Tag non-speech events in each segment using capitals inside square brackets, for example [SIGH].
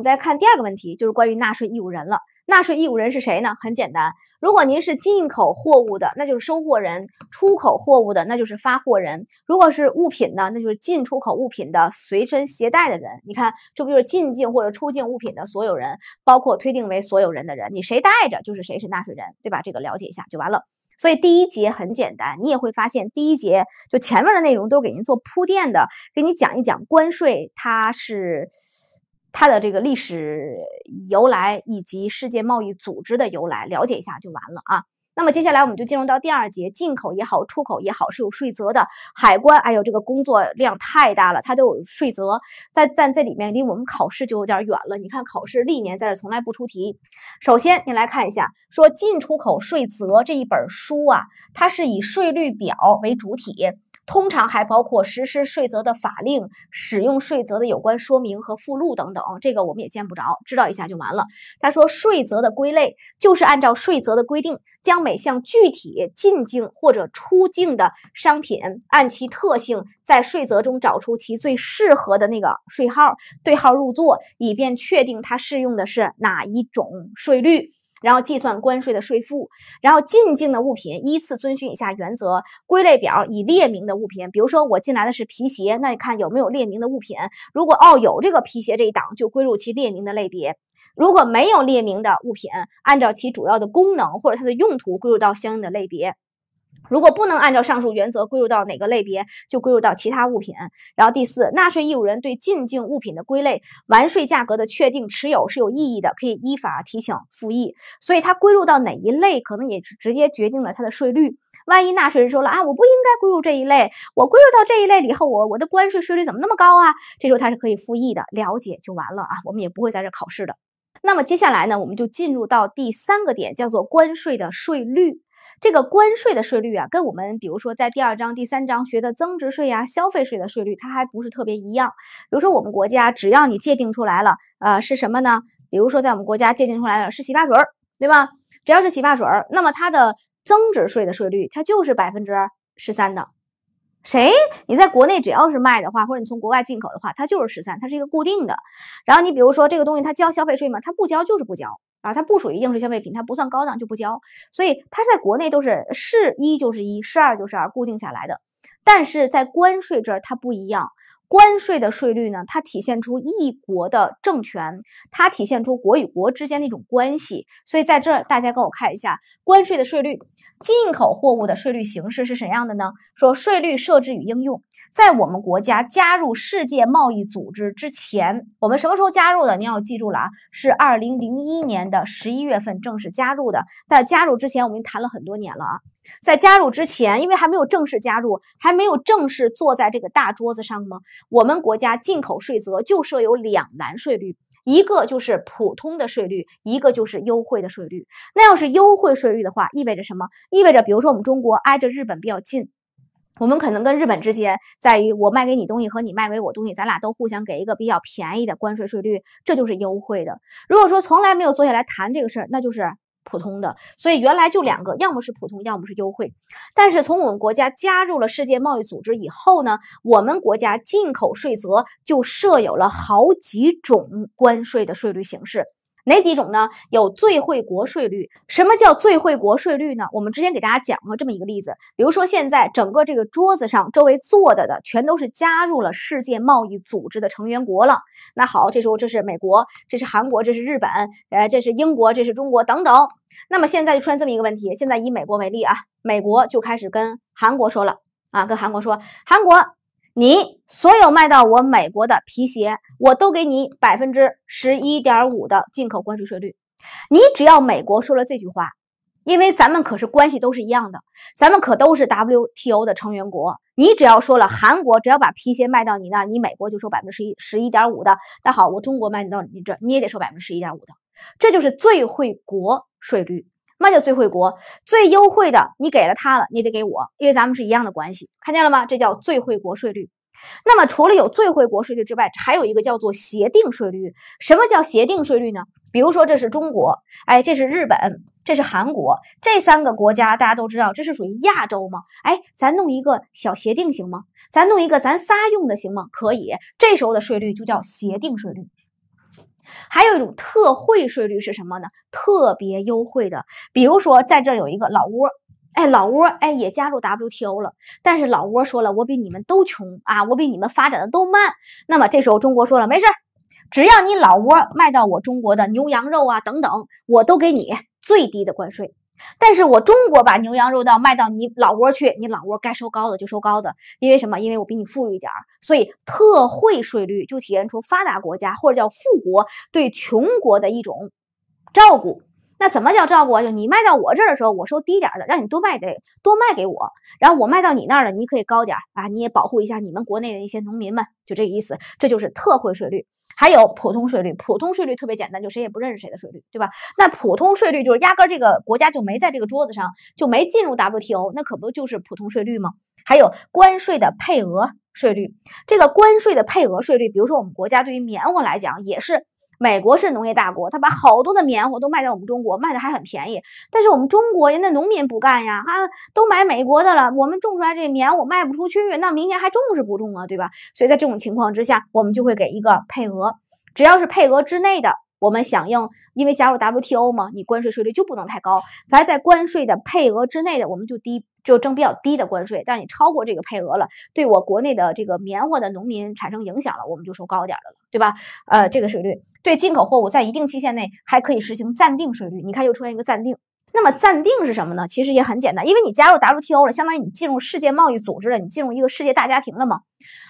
我们再看第二个问题，就是关于纳税义务人了。纳税义务人是谁呢？很简单，如果您是进口货物的，那就是收货人；出口货物的，那就是发货人；如果是物品呢，那就是进出口物品的随身携带的人。你看，这不就是进境或者出境物品的所有人，包括推定为所有人的人。你谁带着，就是谁是纳税人，对吧？这个了解一下就完了。所以第一节很简单，你也会发现，第一节就前面的内容都是给您做铺垫的，给你讲一讲关税，它是。它的这个历史由来以及世界贸易组织的由来，了解一下就完了啊。那么接下来我们就进入到第二节，进口也好，出口也好，是有税则的海关。哎呦，这个工作量太大了，它都有税则，在在这里面离我们考试就有点远了。你看考试历年在这从来不出题。首先，你来看一下，说进出口税则这一本书啊，它是以税率表为主体。通常还包括实施税则的法令、使用税则的有关说明和附录等等，这个我们也见不着，知道一下就完了。他说，税则的归类就是按照税则的规定，将每项具体进境或者出境的商品按其特性，在税则中找出其最适合的那个税号，对号入座，以便确定它适用的是哪一种税率。然后计算关税的税负，然后进境的物品依次遵循以下原则：归类表已列明的物品，比如说我进来的是皮鞋，那你看有没有列明的物品？如果哦有这个皮鞋这一档，就归入其列明的类别；如果没有列明的物品，按照其主要的功能或者它的用途归入到相应的类别。如果不能按照上述原则归入到哪个类别，就归入到其他物品。然后第四，纳税义务人对进境物品的归类、完税价格的确定、持有是有异议的，可以依法提请复议。所以它归入到哪一类，可能也直接决定了它的税率。万一纳税人说了啊，我不应该归入这一类，我归入到这一类以后，我我的关税税率怎么那么高啊？这时候他是可以复议的。了解就完了啊，我们也不会在这考试的。那么接下来呢，我们就进入到第三个点，叫做关税的税率。这个关税的税率啊，跟我们比如说在第二章、第三章学的增值税呀、消费税的税率，它还不是特别一样。比如说我们国家，只要你界定出来了，呃，是什么呢？比如说在我们国家界定出来了是洗发水儿，对吧？只要是洗发水儿，那么它的增值税的税率，它就是百分之十三的。谁？你在国内只要是卖的话，或者你从国外进口的话，它就是十三，它是一个固定的。然后你比如说这个东西，它交消费税吗？它不交就是不交。啊，它不属于应税消费品，它不算高档就不交，所以它在国内都是是一就是一，是二就是二，固定下来的。但是在关税这儿它不一样，关税的税率呢，它体现出一国的政权，它体现出国与国之间的一种关系。所以在这儿大家跟我看一下。关税的税率，进口货物的税率形式是怎样的呢？说税率设置与应用，在我们国家加入世界贸易组织之前，我们什么时候加入的？你要记住了啊，是二零零一年的十一月份正式加入的。在加入之前，我们谈了很多年了啊。在加入之前，因为还没有正式加入，还没有正式坐在这个大桌子上吗？我们国家进口税则就设有两栏税率。一个就是普通的税率，一个就是优惠的税率。那要是优惠税率的话，意味着什么？意味着，比如说我们中国挨着日本比较近，我们可能跟日本之间，在于我卖给你东西和你卖给我东西，咱俩都互相给一个比较便宜的关税税率，这就是优惠的。如果说从来没有坐下来谈这个事儿，那就是。普通的，所以原来就两个，要么是普通，要么是优惠。但是从我们国家加入了世界贸易组织以后呢，我们国家进口税则就设有了好几种关税的税率形式。哪几种呢？有最惠国税率。什么叫最惠国税率呢？我们之前给大家讲过这么一个例子，比如说现在整个这个桌子上周围坐着的全都是加入了世界贸易组织的成员国了。那好，这时候这是美国，这是韩国，这是日本，呃，这是英国，这是中国等等。那么现在就出现这么一个问题，现在以美国为例啊，美国就开始跟韩国说了啊，跟韩国说，韩国。你所有卖到我美国的皮鞋，我都给你百分之十一点五的进口关税税率。你只要美国说了这句话，因为咱们可是关系都是一样的，咱们可都是 WTO 的成员国。你只要说了韩国，只要把皮鞋卖到你那，你美国就收百分之十一十一点五的。那好，我中国卖到你这，你也得收百分之十一点五的，这就是最惠国税率。那叫最惠国最优惠的，你给了他了，你得给我，因为咱们是一样的关系，看见了吗？这叫最惠国税率。那么除了有最惠国税率之外，还有一个叫做协定税率。什么叫协定税率呢？比如说这是中国，哎，这是日本，这是韩国，这三个国家大家都知道，这是属于亚洲嘛？哎，咱弄一个小协定行吗？咱弄一个咱仨用的行吗？可以，这时候的税率就叫协定税率。还有一种特惠税率是什么呢？特别优惠的，比如说在这有一个老挝，哎，老挝，哎，也加入 WTO 了，但是老挝说了，我比你们都穷啊，我比你们发展的都慢，那么这时候中国说了，没事，只要你老挝卖到我中国的牛羊肉啊等等，我都给你最低的关税。但是我中国把牛羊肉到卖到你老窝去，你老窝该收高的就收高的，因为什么？因为我比你富裕点儿，所以特惠税率就体现出发达国家或者叫富国对穷国的一种照顾。那怎么叫照顾啊？就你卖到我这儿的时候，我收低点儿的，让你多卖点，多卖给我，然后我卖到你那儿了，你可以高点儿啊，你也保护一下你们国内的一些农民们，就这个意思，这就是特惠税率。还有普通税率，普通税率特别简单，就谁也不认识谁的税率，对吧？那普通税率就是压根这个国家就没在这个桌子上，就没进入 WTO，那可不就是普通税率吗？还有关税的配额税率，这个关税的配额税率，比如说我们国家对于棉花来讲，也是。美国是农业大国，他把好多的棉花都卖到我们中国，卖的还很便宜。但是我们中国人的农民不干呀，啊，都买美国的了。我们种出来这棉我卖不出去，那明年还种是不种啊，对吧？所以在这种情况之下，我们就会给一个配额，只要是配额之内的，我们响应，因为加入 WTO 嘛，你关税税率就不能太高，凡而在关税的配额之内的，我们就低。就征比较低的关税，但是你超过这个配额了，对我国内的这个棉花的农民产生影响了，我们就收高点的了，对吧？呃，这个税率对进口货物在一定期限内还可以实行暂定税率，你看又出现一个暂定。那么暂定是什么呢？其实也很简单，因为你加入 WTO 了，相当于你进入世界贸易组织了，你进入一个世界大家庭了嘛。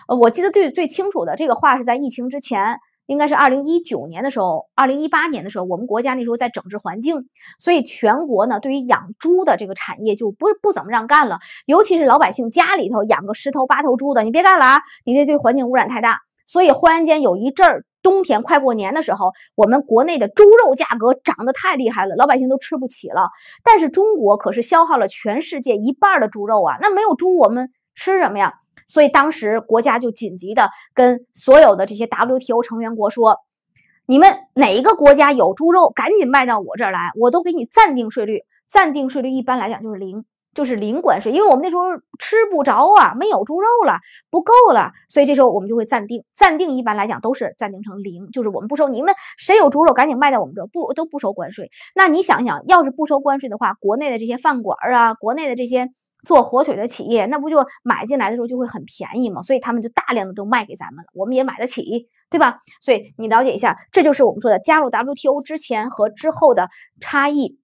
呃，我记得最最清楚的这个话是在疫情之前。应该是二零一九年的时候，二零一八年的时候，我们国家那时候在整治环境，所以全国呢，对于养猪的这个产业就不不怎么让干了。尤其是老百姓家里头养个十头八头猪的，你别干了啊，你这对环境污染太大。所以忽然间有一阵儿，冬天快过年的时候，我们国内的猪肉价格涨得太厉害了，老百姓都吃不起了。但是中国可是消耗了全世界一半的猪肉啊，那没有猪，我们吃什么呀？所以当时国家就紧急的跟所有的这些 WTO 成员国说，你们哪一个国家有猪肉，赶紧卖到我这儿来，我都给你暂定税率。暂定税率一般来讲就是零，就是零关税，因为我们那时候吃不着啊，没有猪肉了，不够了，所以这时候我们就会暂定，暂定一般来讲都是暂定成零，就是我们不收。你们谁有猪肉，赶紧卖到我们这儿，不都不收关税。那你想想，要是不收关税的话，国内的这些饭馆儿啊，国内的这些。做火腿的企业，那不就买进来的时候就会很便宜嘛，所以他们就大量的都卖给咱们了，我们也买得起，对吧？所以你了解一下，这就是我们说的加入 WTO 之前和之后的差异。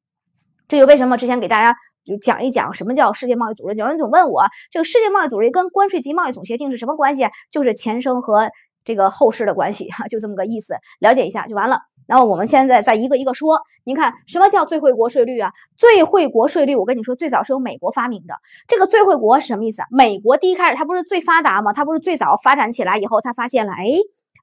这就为什么之前给大家就讲一讲什么叫世界贸易组织。有人总问我，这个世界贸易组织跟关税及贸易总协定是什么关系？就是前生和这个后世的关系哈，就这么个意思，了解一下就完了。那我们现在再一个一个说，您看什么叫最惠国税率啊？最惠国税率，我跟你说，最早是由美国发明的。这个最惠国是什么意思啊？美国第一开始，它不是最发达吗？它不是最早发展起来以后，它发现了，哎，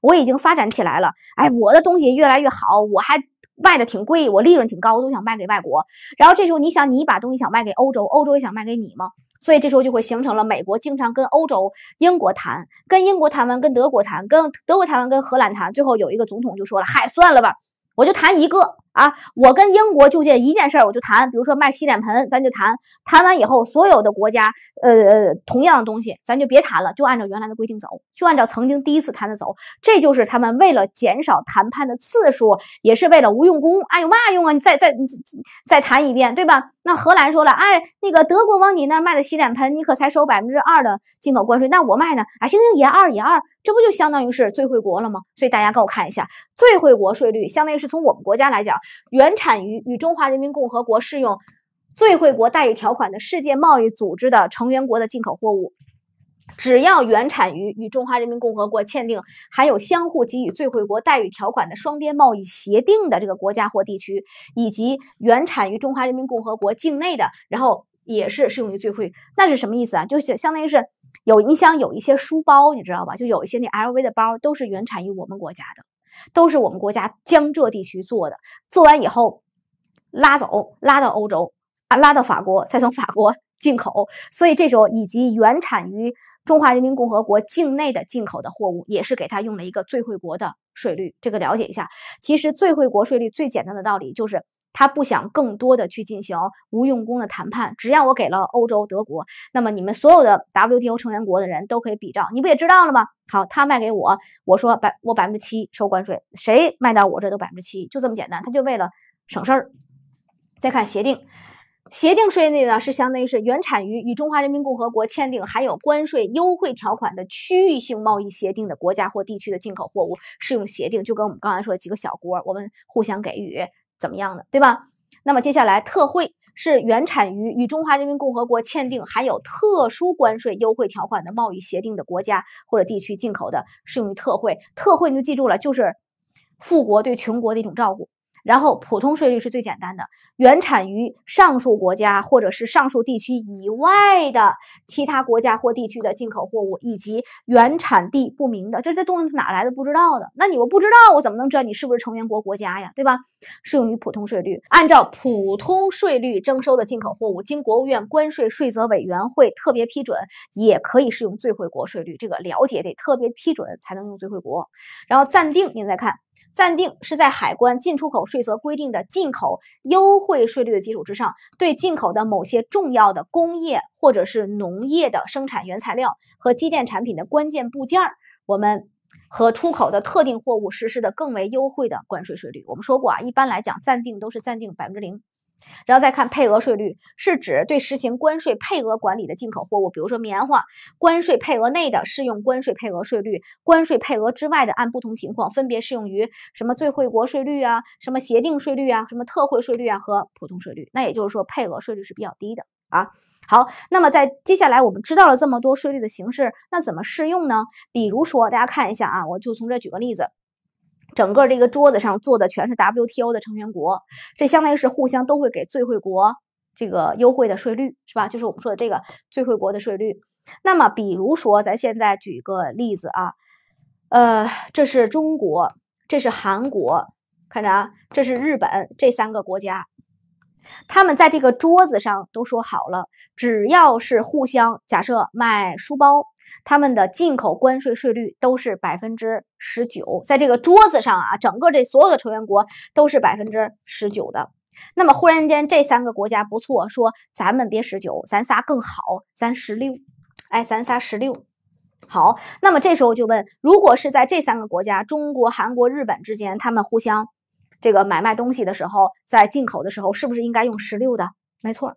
我已经发展起来了，哎，我的东西越来越好，我还。卖的挺贵，我利润挺高，都想卖给外国。然后这时候你想，你把东西想卖给欧洲，欧洲也想卖给你吗？所以这时候就会形成了美国经常跟欧洲、英国谈，跟英国谈完，跟德国谈，跟德国谈完，跟荷兰谈，最后有一个总统就说了：“嗨，算了吧，我就谈一个。”啊，我跟英国就这一件事儿，我就谈，比如说卖洗脸盆，咱就谈谈完以后，所有的国家，呃，同样的东西，咱就别谈了，就按照原来的规定走，就按照曾经第一次谈的走。这就是他们为了减少谈判的次数，也是为了无用功，哎，有嘛用啊？你再再再谈一遍，对吧？那荷兰说了，哎，那个德国往你那卖的洗脸盆，你可才收百分之二的进口关税，那我卖呢？啊，行行，也二也二，这不就相当于是最惠国了吗？所以大家跟我看一下，最惠国税率，相当于是从我们国家来讲。原产于与中华人民共和国适用最惠国待遇条款的世界贸易组织的成员国的进口货物，只要原产于与中华人民共和国签订含有相互给予最惠国待遇条款的双边贸易协定的这个国家或地区，以及原产于中华人民共和国境内的，然后也是适用于最惠，那是什么意思啊？就是相当于是有，你想有一些书包，你知道吧？就有一些那 LV 的包都是原产于我们国家的。都是我们国家江浙地区做的，做完以后拉走，拉到欧洲啊，拉到法国，再从法国 [LAUGHS] 进口。所以这时候以及原产于中华人民共和国境内的进口的货物，也是给他用了一个最惠国的税率。这个了解一下。其实最惠国税率最简单的道理就是。他不想更多的去进行无用功的谈判，只要我给了欧洲、德国，那么你们所有的 WTO 成员国的人都可以比照，你不也知道了吗？好，他卖给我，我说百我百分之七收关税，谁卖到我这都百分之七，就这么简单。他就为了省事儿。再看协定，协定税率呢是相当于是原产于与中华人民共和国签订含有关税优惠条款的区域性贸易协定的国家或地区的进口货物适用协定，就跟我们刚才说的几个小国，我们互相给予。怎么样的，对吧？那么接下来，特惠是原产于与中华人民共和国签订含有特殊关税优惠条款的贸易协定的国家或者地区进口的，适用于特惠。特惠你就记住了，就是富国对穷国的一种照顾。然后，普通税率是最简单的。原产于上述国家或者是上述地区以外的其他国家或地区的进口货物，以及原产地不明的，这这东西哪来的？不知道的，那你我不知道，我怎么能知道你是不是成员国国家呀？对吧？适用于普通税率。按照普通税率征收的进口货物，经国务院关税税则委员会特别批准，也可以适用最惠国税率。这个了解得特别批准才能用最惠国。然后暂定，您再看。暂定是在海关进出口税则规定的进口优惠税率的基础之上，对进口的某些重要的工业或者是农业的生产原材料和机电产品的关键部件儿，我们和出口的特定货物实施的更为优惠的关税税率。我们说过啊，一般来讲，暂定都是暂定百分之零。然后再看配额税率，是指对实行关税配额管理的进口货物，比如说棉花，关税配额内的适用关税配额税率，关税配额之外的按不同情况分别适用于什么最惠国税率啊，什么协定税率啊，什么特惠税率啊和普通税率。那也就是说，配额税率是比较低的啊。好，那么在接下来我们知道了这么多税率的形式，那怎么适用呢？比如说，大家看一下啊，我就从这举个例子。整个这个桌子上坐的全是 WTO 的成员国，这相当于是互相都会给最惠国这个优惠的税率，是吧？就是我们说的这个最惠国的税率。那么，比如说，咱现在举个例子啊，呃，这是中国，这是韩国，看着啊，这是日本，这三个国家，他们在这个桌子上都说好了，只要是互相假设卖书包。他们的进口关税税率都是百分之十九，在这个桌子上啊，整个这所有的成员国都是百分之十九的。那么忽然间，这三个国家不错，说咱们别十九，咱仨更好，咱十六。哎，咱仨十六。好，那么这时候就问：如果是在这三个国家，中国、韩国、日本之间，他们互相这个买卖东西的时候，在进口的时候，是不是应该用十六的？没错，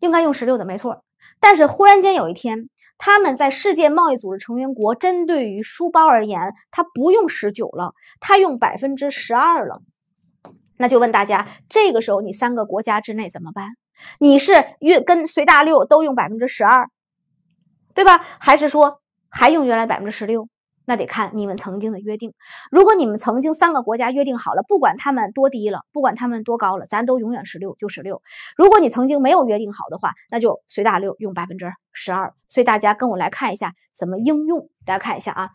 应该用十六的，没错。但是忽然间有一天。他们在世界贸易组织成员国针对于书包而言，他不用十九了，他用百分之十二了。那就问大家，这个时候你三个国家之内怎么办？你是越跟随大六都用百分之十二，对吧？还是说还用原来百分之十六？那得看你们曾经的约定。如果你们曾经三个国家约定好了，不管他们多低了，不管他们多高了，咱都永远十六就十六。如果你曾经没有约定好的话，那就随大流用百分之十二。所以大家跟我来看一下怎么应用。大家看一下啊，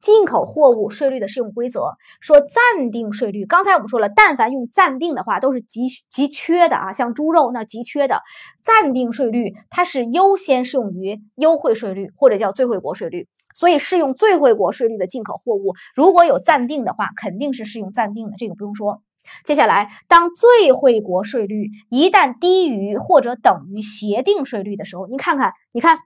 进口货物税率的适用规则说暂定税率。刚才我们说了，但凡用暂定的话，都是急急缺的啊，像猪肉那急缺的暂定税率，它是优先适用于优惠税率或者叫最惠国税率。所以适用最惠国税率的进口货物，如果有暂定的话，肯定是适用暂定的，这个不用说。接下来，当最惠国税率一旦低于或者等于协定税率的时候，你看看，你看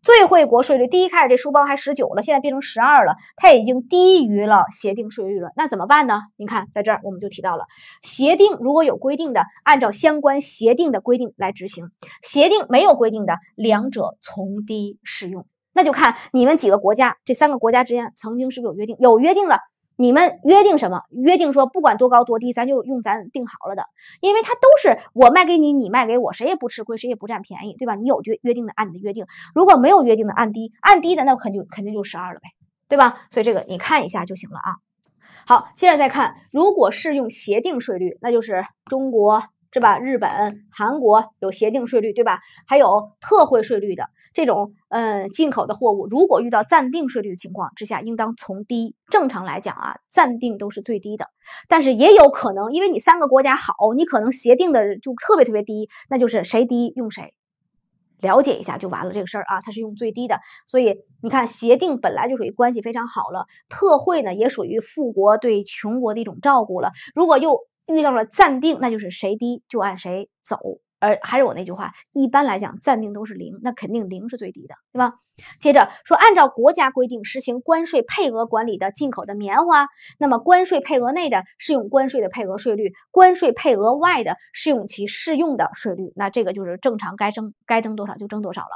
最惠国税率第一开始这书包还十九了，现在变成十二了，它已经低于了协定税率了，那怎么办呢？你看在这儿我们就提到了，协定如果有规定的，按照相关协定的规定来执行；协定没有规定的，两者从低适用。那就看你们几个国家，这三个国家之间曾经是不是有约定？有约定了，你们约定什么？约定说不管多高多低，咱就用咱定好了的，因为它都是我卖给你，你卖给我，谁也不吃亏，谁也不占便宜，对吧？你有约约定的，按你的约定；如果没有约定的，按低，按低的那肯定肯定就十二了呗，对吧？所以这个你看一下就行了啊。好，接着再看，如果适用协定税率，那就是中国是吧？日本、韩国有协定税率对吧？还有特惠税率的。这种呃进口的货物，如果遇到暂定税率的情况之下，应当从低。正常来讲啊，暂定都是最低的，但是也有可能，因为你三个国家好，你可能协定的就特别特别低，那就是谁低用谁。了解一下就完了这个事儿啊，它是用最低的。所以你看协定本来就属于关系非常好了，特惠呢也属于富国对穷国的一种照顾了。如果又遇到了暂定，那就是谁低就按谁走。而还是我那句话，一般来讲暂定都是零，那肯定零是最低的，对吧？接着说，按照国家规定实行关税配额管理的进口的棉花，那么关税配额内的适用关税的配额税率，关税配额外的适用其适用的税率，那这个就是正常该征该征多少就征多少了。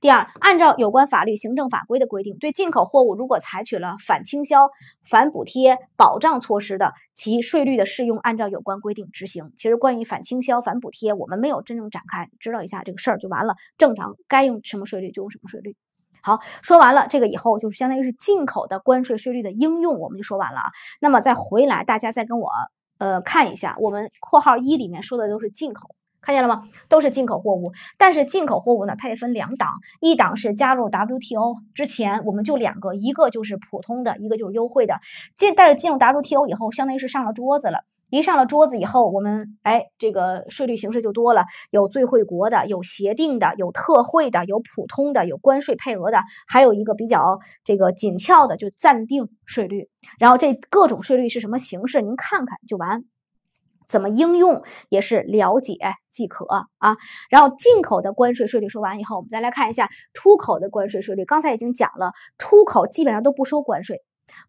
第二，按照有关法律、行政法规的规定，对进口货物如果采取了反倾销、反补贴保障措施的，其税率的适用按照有关规定执行。其实关于反倾销、反补贴，我们没有真正展开，知道一下这个事儿就完了。正常该用什么税率就用什么税率。好，说完了这个以后，就是相当于是进口的关税税率的应用，我们就说完了啊。那么再回来，大家再跟我呃看一下，我们括号一里面说的都是进口。看见了吗？都是进口货物，但是进口货物呢，它也分两档，一档是加入 WTO 之前，我们就两个，一个就是普通的，一个就是优惠的。进但是进入 WTO 以后，相当于是上了桌子了。一上了桌子以后，我们哎，这个税率形式就多了，有最惠国的，有协定的，有特惠的，有普通的，有关税配额的，还有一个比较这个紧俏的，就暂定税率。然后这各种税率是什么形式，您看看就完。怎么应用也是了解即可啊。然后进口的关税税率说完以后，我们再来看一下出口的关税税率。刚才已经讲了，出口基本上都不收关税。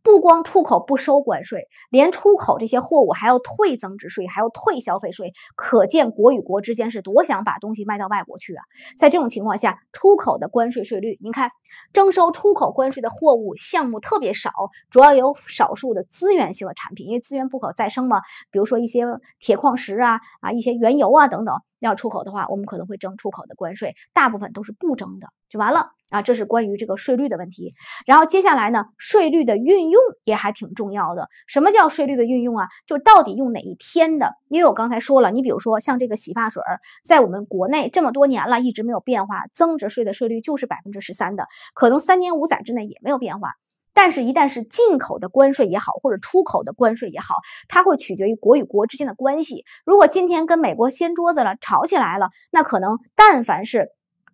不光出口不收关税，连出口这些货物还要退增值税，还要退消费税。可见国与国之间是多想把东西卖到外国去啊！在这种情况下，出口的关税税率，您看，征收出口关税的货物项目特别少，主要有少数的资源性的产品，因为资源不可再生嘛，比如说一些铁矿石啊，啊，一些原油啊等等。要出口的话，我们可能会征出口的关税，大部分都是不征的，就完了啊。这是关于这个税率的问题。然后接下来呢，税率的运用也还挺重要的。什么叫税率的运用啊？就到底用哪一天的？因为我刚才说了，你比如说像这个洗发水，在我们国内这么多年了，一直没有变化，增值税的税率就是百分之十三的，可能三年五载之内也没有变化。但是，一旦是进口的关税也好，或者出口的关税也好，它会取决于国与国之间的关系。如果今天跟美国掀桌子了，吵起来了，那可能但凡是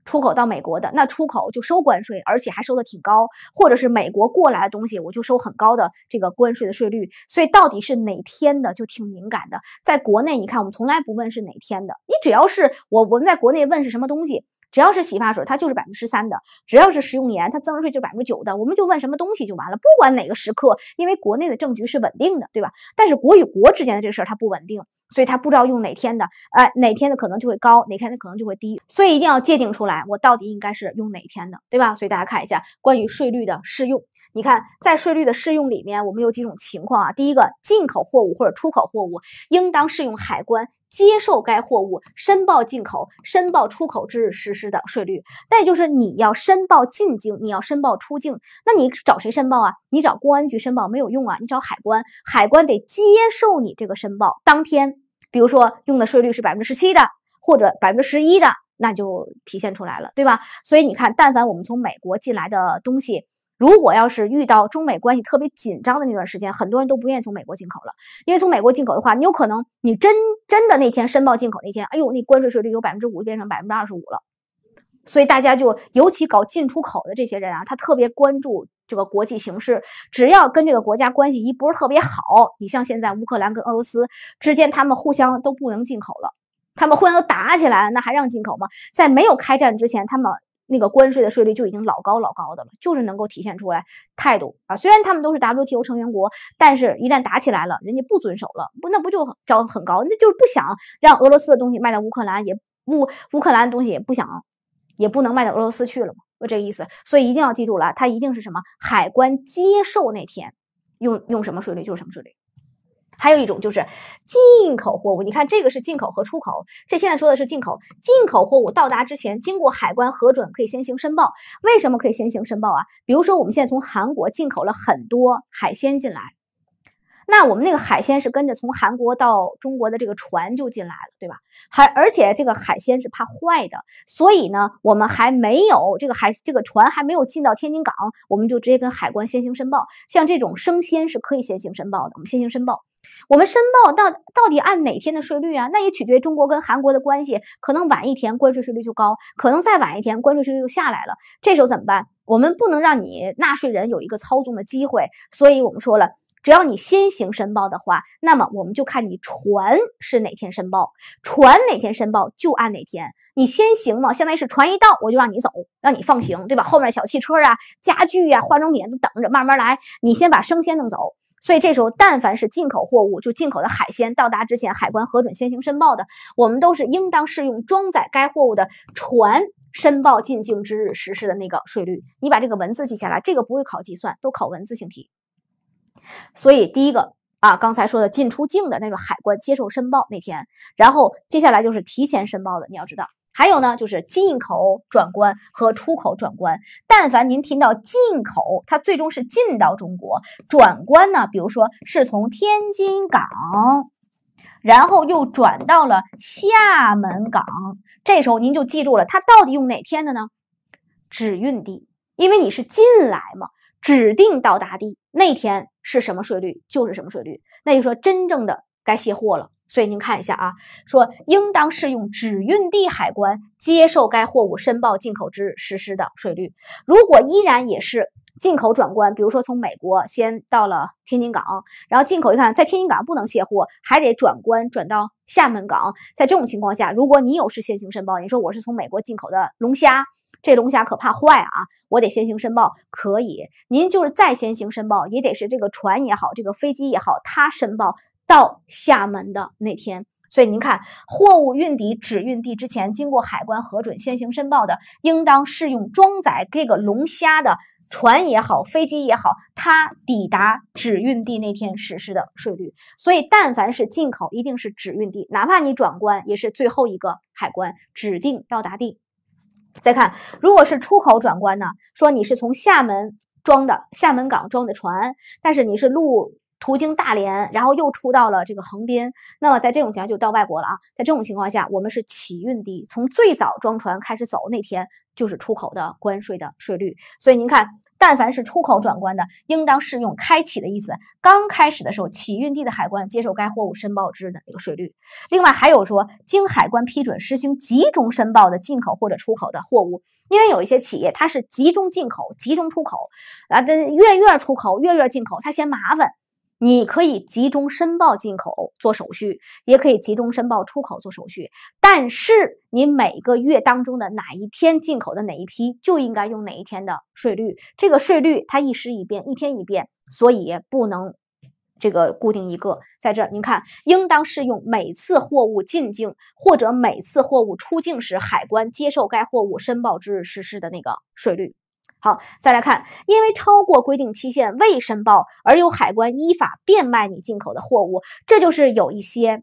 出口到美国的，那出口就收关税，而且还收的挺高；或者是美国过来的东西，我就收很高的这个关税的税率。所以，到底是哪天的就挺敏感的。在国内，你看我们从来不问是哪天的，你只要是我我们在国内问是什么东西。只要是洗发水，它就是百分之十三的；只要是食用盐，它增值税就百分之九的。我们就问什么东西就完了，不管哪个时刻，因为国内的政局是稳定的，对吧？但是国与国之间的这个事儿它不稳定，所以它不知道用哪天的，哎，哪天的可能就会高，哪天的可能就会低，所以一定要界定出来我到底应该是用哪天的，对吧？所以大家看一下关于税率的适用。你看，在税率的适用里面，我们有几种情况啊？第一个，进口货物或者出口货物，应当适用海关接受该货物申报进口、申报出口之日实施的税率。再就是你要申报进境，你要申报出境，那你找谁申报啊？你找公安局申报没有用啊，你找海关，海关得接受你这个申报。当天，比如说用的税率是百分之十七的，或者百分之十一的，那就体现出来了，对吧？所以你看，但凡我们从美国进来的东西，如果要是遇到中美关系特别紧张的那段时间，很多人都不愿意从美国进口了，因为从美国进口的话，你有可能你真真的那天申报进口那天，哎呦，那关税税率由百分之五变成百分之二十五了。所以大家就尤其搞进出口的这些人啊，他特别关注这个国际形势。只要跟这个国家关系一不是特别好，你像现在乌克兰跟俄罗斯之间，他们互相都不能进口了，他们互相都打起来了，那还让进口吗？在没有开战之前，他们。那个关税的税率就已经老高老高的了，就是能够体现出来态度啊。虽然他们都是 WTO 成员国，但是一旦打起来了，人家不遵守了，不那不就招很高？那就是不想让俄罗斯的东西卖到乌克兰，也不乌克兰东西也不想，也不能卖到俄罗斯去了嘛，就这个意思。所以一定要记住了，它一定是什么海关接受那天用用什么税率就是什么税率。还有一种就是进口货物，你看这个是进口和出口，这现在说的是进口。进口货物到达之前，经过海关核准，可以先行申报。为什么可以先行申报啊？比如说我们现在从韩国进口了很多海鲜进来，那我们那个海鲜是跟着从韩国到中国的这个船就进来了，对吧？还而且这个海鲜是怕坏的，所以呢，我们还没有这个海这个船还没有进到天津港，我们就直接跟海关先行申报。像这种生鲜是可以先行申报的，我们先行申报。我们申报到到底按哪天的税率啊？那也取决于中国跟韩国的关系，可能晚一天关税税率就高，可能再晚一天关税税率就下来了。这时候怎么办？我们不能让你纳税人有一个操纵的机会，所以我们说了，只要你先行申报的话，那么我们就看你船是哪天申报，船哪天申报就按哪天。你先行嘛，相当于是船一到我就让你走，让你放行，对吧？后面小汽车啊、家具啊、化妆品都等着慢慢来，你先把生鲜弄走。所以这时候，但凡是进口货物，就进口的海鲜到达之前，海关核准先行申报的，我们都是应当适用装载该货物的船申报进境之日实施的那个税率。你把这个文字记下来，这个不会考计算，都考文字性题。所以第一个啊，刚才说的进出境的那个海关接受申报那天，然后接下来就是提前申报的，你要知道。还有呢，就是进口转关和出口转关。但凡您听到进口，它最终是进到中国；转关呢，比如说是从天津港，然后又转到了厦门港，这时候您就记住了，它到底用哪天的呢？指运地，因为你是进来嘛，指定到达地那天是什么税率就是什么税率。那就说真正的该卸货了。所以您看一下啊，说应当适用只运地海关接受该货物申报进口之实施的税率。如果依然也是进口转关，比如说从美国先到了天津港，然后进口一看，在天津港不能卸货，还得转关转到厦门港。在这种情况下，如果你有事先行申报，你说我是从美国进口的龙虾，这龙虾可怕坏啊，我得先行申报可以。您就是再先行申报，也得是这个船也好，这个飞机也好，他申报。到厦门的那天，所以您看，货物运抵指运地之前，经过海关核准先行申报的，应当适用装载这个龙虾的船也好，飞机也好，它抵达指运地那天实施的税率。所以，但凡是进口，一定是指运地，哪怕你转关，也是最后一个海关指定到达地。再看，如果是出口转关呢？说你是从厦门装的，厦门港装的船，但是你是陆。途经大连，然后又出到了这个横滨。那么在这种情况就到外国了啊！在这种情况下，我们是起运地，从最早装船开始走那天就是出口的关税的税率。所以您看，但凡是出口转关的，应当适用开启的意思，刚开始的时候，起运地的海关接受该货物申报时的那个税率。另外还有说，经海关批准实行集中申报的进口或者出口的货物，因为有一些企业它是集中进口、集中出口啊，月月出口、月月进口，它嫌麻烦。你可以集中申报进口做手续，也可以集中申报出口做手续。但是你每个月当中的哪一天进口的哪一批，就应该用哪一天的税率。这个税率它一时一变，一天一变，所以不能这个固定一个。在这儿，您看，应当适用每次货物进境或者每次货物出境时，海关接受该货物申报之日实施的那个税率。好，再来看，因为超过规定期限未申报，而由海关依法变卖你进口的货物，这就是有一些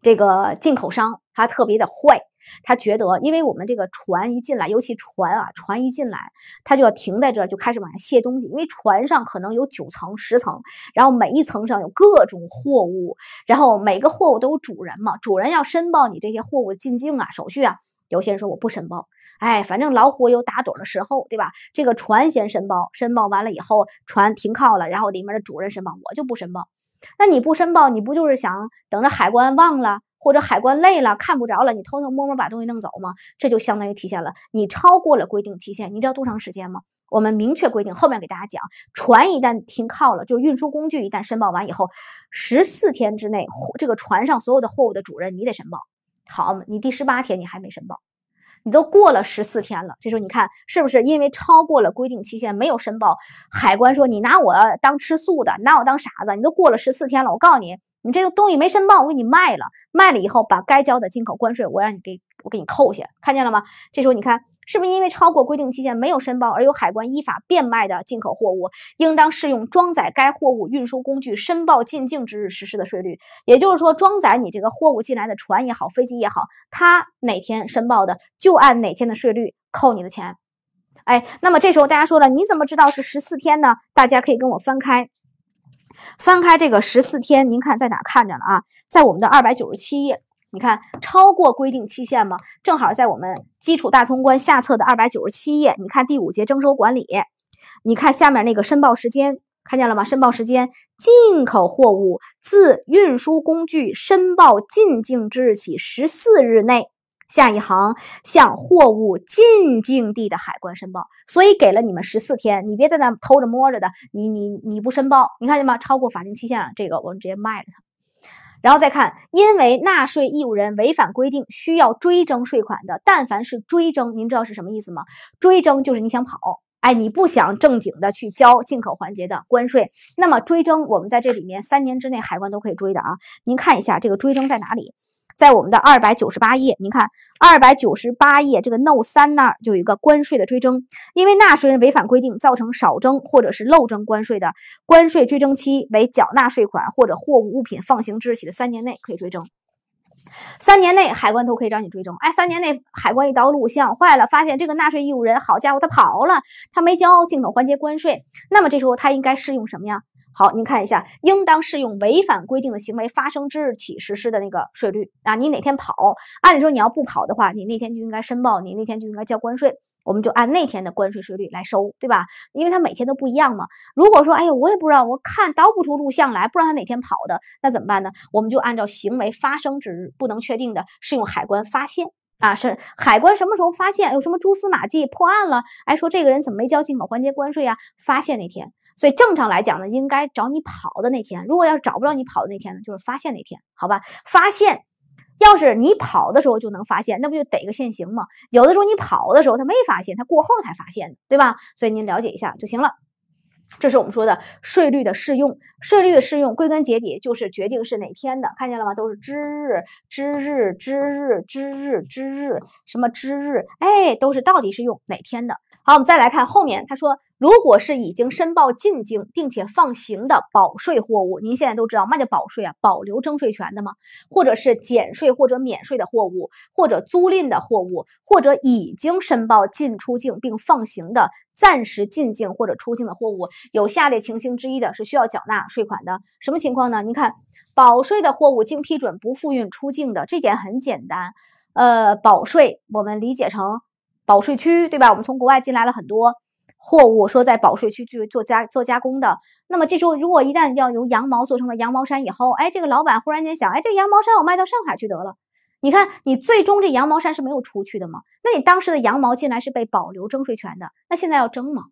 这个进口商他特别的坏，他觉得，因为我们这个船一进来，尤其船啊，船一进来，他就要停在这儿，就开始往下卸东西，因为船上可能有九层十层，然后每一层上有各种货物，然后每个货物都有主人嘛，主人要申报你这些货物进境啊手续啊。有些人说我不申报，哎，反正老虎有打盹的时候，对吧？这个船先申报，申报完了以后，船停靠了，然后里面的主任申报，我就不申报。那你不申报，你不就是想等着海关忘了或者海关累了看不着了，你偷偷摸摸把东西弄走吗？这就相当于提现了你超过了规定期限。你知道多长时间吗？我们明确规定，后面给大家讲，船一旦停靠了，就是运输工具一旦申报完以后，十四天之内，这个船上所有的货物的主任，你得申报。好，你第十八天你还没申报，你都过了十四天了。这时候你看是不是因为超过了规定期限没有申报，海关说你拿我当吃素的，拿我当傻子。你都过了十四天了，我告诉你，你这个东西没申报，我给你卖了，卖了以后把该交的进口关税我让你给我给你扣下，看见了吗？这时候你看。是不是因为超过规定期限没有申报而由海关依法变卖的进口货物，应当适用装载该货物运输工具申报进境之日实施的税率？也就是说，装载你这个货物进来的船也好，飞机也好，它哪天申报的，就按哪天的税率扣你的钱。哎，那么这时候大家说了，你怎么知道是十四天呢？大家可以跟我翻开，翻开这个十四天，您看在哪看着了啊？在我们的二百九十七页。你看，超过规定期限吗？正好在我们基础大通关下册的二百九十七页，你看第五节征收管理，你看下面那个申报时间，看见了吗？申报时间，进口货物自运输工具申报进境之日起十四日内，下一行向货物进境地的海关申报。所以给了你们十四天，你别在那偷着摸着的，你你你不申报，你看见吗？超过法定期限了，这个我们直接卖了它。然后再看，因为纳税义务人违反规定需要追征税款的，但凡是追征，您知道是什么意思吗？追征就是你想跑，哎，你不想正经的去交进口环节的关税，那么追征我们在这里面三年之内海关都可以追的啊。您看一下这个追征在哪里。在我们的二百九十八页，您看二百九十八页这个 No 三那儿就有一个关税的追征，因为纳税人违反规定造成少征或者是漏征关税的，关税追征期为缴纳税款或者货物物品放行之日起的三年内可以追征。三年内海关都可以找你追征。哎，三年内海关一刀录像坏了，发现这个纳税义务人，好家伙他跑了，他没交进口环节关税，那么这时候他应该适用什么呀？好，您看一下，应当适用违反规定的行为发生之日起实施的那个税率啊。你哪天跑？按理说你要不跑的话，你那天就应该申报，你那天就应该交关税，我们就按那天的关税税率来收，对吧？因为他每天都不一样嘛。如果说，哎呀，我也不知道，我看到不出录像来，不知道他哪天跑的，那怎么办呢？我们就按照行为发生之日不能确定的，适用海关发现啊，是海关什么时候发现有什么蛛丝马迹破案了？哎，说这个人怎么没交进口环节关税呀？发现那天。所以正常来讲呢，应该找你跑的那天。如果要是找不着你跑的那天呢，就是发现那天，好吧？发现，要是你跑的时候就能发现，那不就得个现行吗？有的时候你跑的时候他没发现，他过后才发现，对吧？所以您了解一下就行了。这是我们说的税率的适用，税率的适用归根结底就是决定是哪天的，看见了吗？都是之日之日之日之日之日什么之日，哎，都是到底是用哪天的？好，我们再来看后面。他说，如果是已经申报进境并且放行的保税货物，您现在都知道，嘛叫保税啊，保留征税权的吗？或者是减税或者免税的货物，或者租赁的货物，或者已经申报进出境并放行的暂时进境或者出境的货物，有下列情形之一的，是需要缴纳税款的。什么情况呢？您看，保税的货物经批准不复运出境的，这点很简单。呃，保税我们理解成。保税区，对吧？我们从国外进来了很多货物，说在保税区去做加做加工的。那么这时候，如果一旦要由羊毛做成了羊毛衫以后，哎，这个老板忽然间想，哎，这羊毛衫我卖到上海去得了。你看，你最终这羊毛衫是没有出去的嘛？那你当时的羊毛进来是被保留征税权的，那现在要征吗？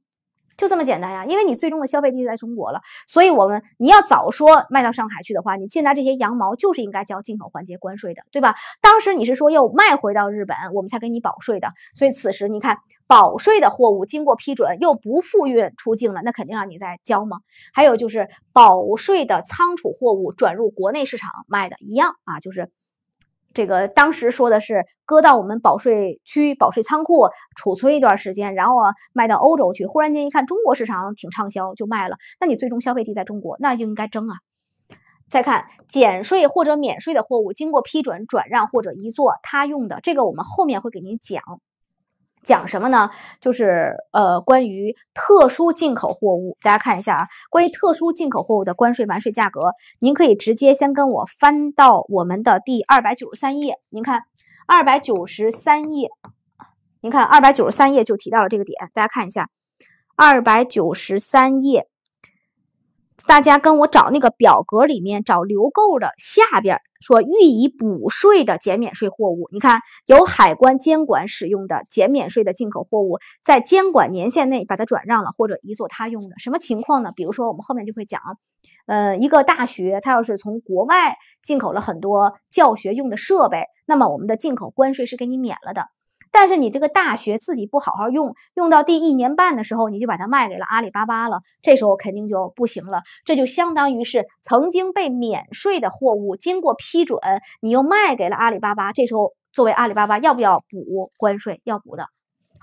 就这么简单呀，因为你最终的消费地在中国了，所以我们你要早说卖到上海去的话，你进来这些羊毛就是应该交进口环节关税的，对吧？当时你是说要卖回到日本，我们才给你保税的，所以此时你看保税的货物经过批准又不复运出境了，那肯定让你再交嘛。还有就是保税的仓储货物转入国内市场卖的一样啊，就是。这个当时说的是搁到我们保税区、保税仓库储存一段时间，然后啊卖到欧洲去。忽然间一看中国市场挺畅销，就卖了。那你最终消费地在中国，那就应该征啊。再看减税或者免税的货物，经过批准转让或者移作他用的，这个我们后面会给您讲。讲什么呢？就是呃，关于特殊进口货物，大家看一下啊，关于特殊进口货物的关税完税价格，您可以直接先跟我翻到我们的第二百九十三页。您看，二百九十三页，您看二百九十三页就提到了这个点，大家看一下，二百九十三页。大家跟我找那个表格里面，找留购的下边说予以补税的减免税货物。你看，由海关监管使用的减免税的进口货物，在监管年限内把它转让了或者移作他用的，什么情况呢？比如说，我们后面就会讲，呃，一个大学它要是从国外进口了很多教学用的设备，那么我们的进口关税是给你免了的。但是你这个大学自己不好好用，用到第一年半的时候，你就把它卖给了阿里巴巴了。这时候肯定就不行了，这就相当于是曾经被免税的货物，经过批准，你又卖给了阿里巴巴。这时候作为阿里巴巴，要不要补关税？要补的。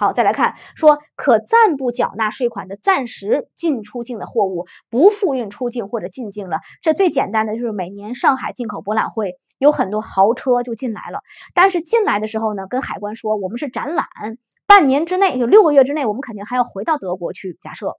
好，再来看说可暂不缴纳税款的暂时进出境的货物，不复运出境或者进境了。这最简单的就是每年上海进口博览会有很多豪车就进来了，但是进来的时候呢，跟海关说我们是展览，半年之内，就六个月之内，我们肯定还要回到德国去。假设，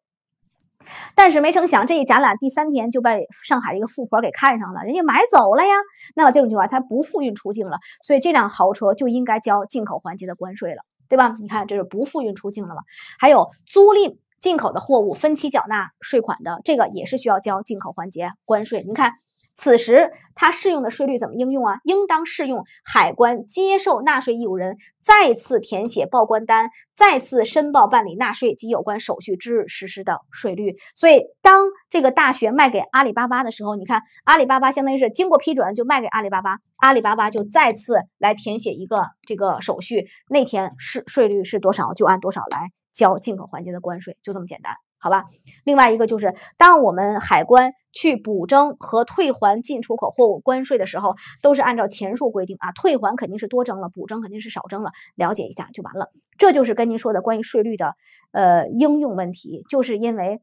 但是没成想这一展览第三天就被上海一个富婆给看上了，人家买走了呀。那这种情况，他不复运出境了，所以这辆豪车就应该交进口环节的关税了。对吧？你看，这是不付运出境了嘛？还有租赁进口的货物，分期缴纳税款的，这个也是需要交进口环节关税。你看。此时，它适用的税率怎么应用啊？应当适用海关接受纳税义务人再次填写报关单、再次申报办理纳税及有关手续之日实施的税率。所以，当这个大学卖给阿里巴巴的时候，你看，阿里巴巴相当于是经过批准就卖给阿里巴巴，阿里巴巴就再次来填写一个这个手续，那天是税率是多少，就按多少来交进口环节的关税，就这么简单。好吧，另外一个就是，当我们海关去补征和退还进出口货物关税的时候，都是按照前述规定啊，退还肯定是多征了，补征肯定是少征了，了解一下就完了。这就是跟您说的关于税率的呃应用问题，就是因为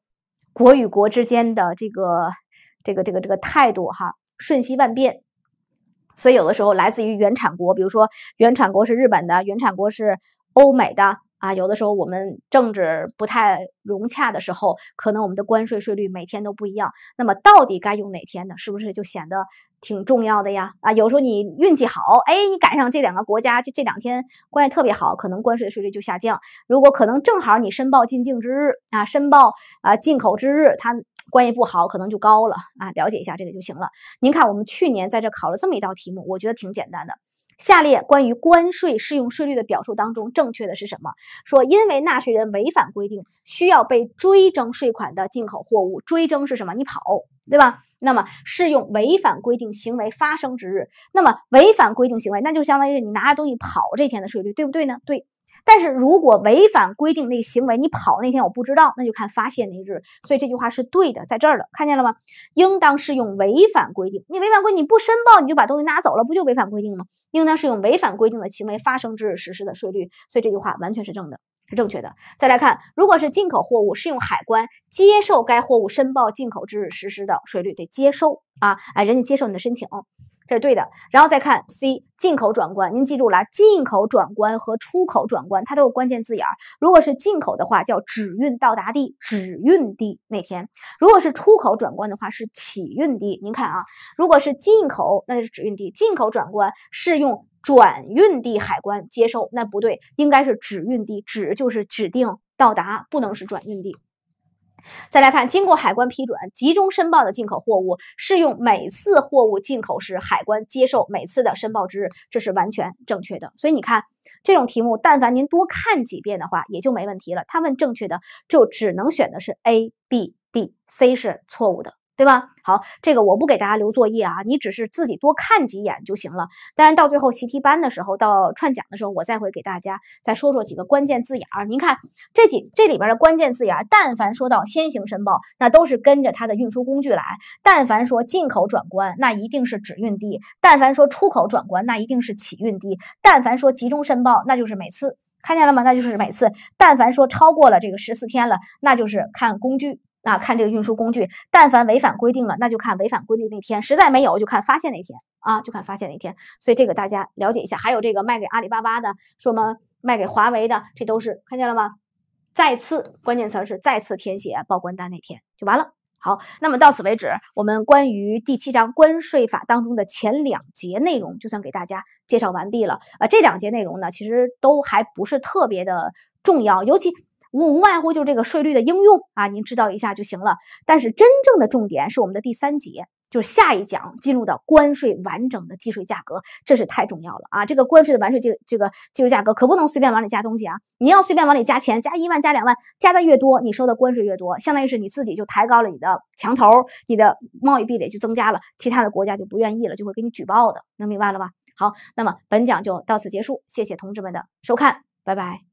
国与国之间的这个这个这个这个态度哈瞬息万变，所以有的时候来自于原产国，比如说原产国是日本的，原产国是欧美的。啊，有的时候我们政治不太融洽的时候，可能我们的关税税率每天都不一样。那么到底该用哪天呢？是不是就显得挺重要的呀？啊，有时候你运气好，哎，你赶上这两个国家这这两天关系特别好，可能关税税率就下降。如果可能正好你申报进境之日啊，申报啊进口之日，它关系不好，可能就高了。啊，了解一下这个就行了。您看我们去年在这考了这么一道题目，我觉得挺简单的。下列关于关税适用税率的表述当中，正确的是什么？说因为纳税人违反规定需要被追征税款的进口货物，追征是什么？你跑，对吧？那么适用违反规定行为发生之日，那么违反规定行为，那就相当于是你拿着东西跑这天的税率，对不对呢？对。但是如果违反规定那个行为，你跑那天我不知道，那就看发现那日，所以这句话是对的，在这儿了，看见了吗？应当适用违反规定，你违反规你不申报你就把东西拿走了，不就违反规定吗？应当适用违反规定的行为发生之日实施的税率，所以这句话完全是正的，是正确的。再来看，如果是进口货物，适用海关接受该货物申报进口之日实施的税率，得接受啊，哎，人家接受你的申请。这是对的，然后再看 C 进口转关，您记住了，进口转关和出口转关，它都有关键字眼儿。如果是进口的话，叫止运到达地，止运地那天；如果是出口转关的话，是起运地。您看啊，如果是进口，那就是止运地，进口转关是用转运地海关接收，那不对，应该是止运地，止就是指定到达，不能是转运地。再来看，经过海关批准集中申报的进口货物，适用每次货物进口时海关接受每次的申报之日，这是完全正确的。所以你看这种题目，但凡您多看几遍的话，也就没问题了。他问正确的，就只能选的是 A、B、D，C 是错误的。对吧？好，这个我不给大家留作业啊，你只是自己多看几眼就行了。当然，到最后习题班的时候，到串讲的时候，我再会给大家再说说几个关键字眼儿。您看这几这里边的关键字眼儿，但凡说到先行申报，那都是跟着它的运输工具来；但凡说进口转关，那一定是指运地；但凡说出口转关，那一定是起运地；但凡说集中申报，那就是每次看见了吗？那就是每次。但凡说超过了这个十四天了，那就是看工具。啊，看这个运输工具，但凡违反规定了，那就看违反规定那天；实在没有，就看发现那天啊，就看发现那天。所以这个大家了解一下。还有这个卖给阿里巴巴的，说我们卖给华为的，这都是看见了吗？再次，关键词是再次填写报关单那天就完了。好，那么到此为止，我们关于第七章关税法当中的前两节内容，就算给大家介绍完毕了。呃，这两节内容呢，其实都还不是特别的重要，尤其。无无外乎就是这个税率的应用啊，您知道一下就行了。但是真正的重点是我们的第三节，就是下一讲进入的关税完整的计税价格，这是太重要了啊！这个关税的完税计这个计税价格可不能随便往里加东西啊！你要随便往里加钱，加一万，加两万，加的越多，你收的关税越多，相当于是你自己就抬高了你的墙头，你的贸易壁垒就增加了，其他的国家就不愿意了，就会给你举报的，能明白了吧？好，那么本讲就到此结束，谢谢同志们们的收看，拜拜。